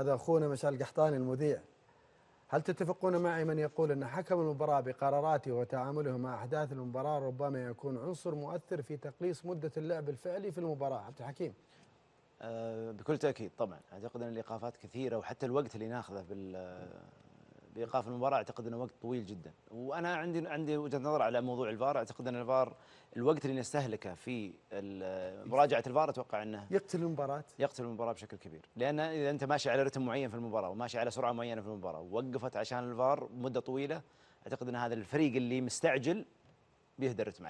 هذا أخونا مشعل قحطاني المذيع هل تتفقون معي من يقول أن حكم المباراة بقراراته وتعامله مع أحداث المباراة ربما يكون عنصر مؤثر في تقليص مدة اللعب الفعلي في المباراة عبد الحكيم آه، بكل تأكيد طبعا أعتقد أن الإيقافات كثيرة وحتى الوقت اللي ناخذه لايقاف المباراه اعتقد انه وقت طويل جدا وانا عندي عندي وجهه نظر على موضوع الفار اعتقد ان الفار الوقت اللي نستهلكه في مراجعه الفار اتوقع انه يقتل المباراه يقتل المباراه بشكل كبير لان اذا انت ماشي على رتم معين في المباراه وماشي على سرعه معينه في المباراه ووقفت عشان الفار مده طويله اعتقد ان هذا الفريق اللي مستعجل بيهدى الرتم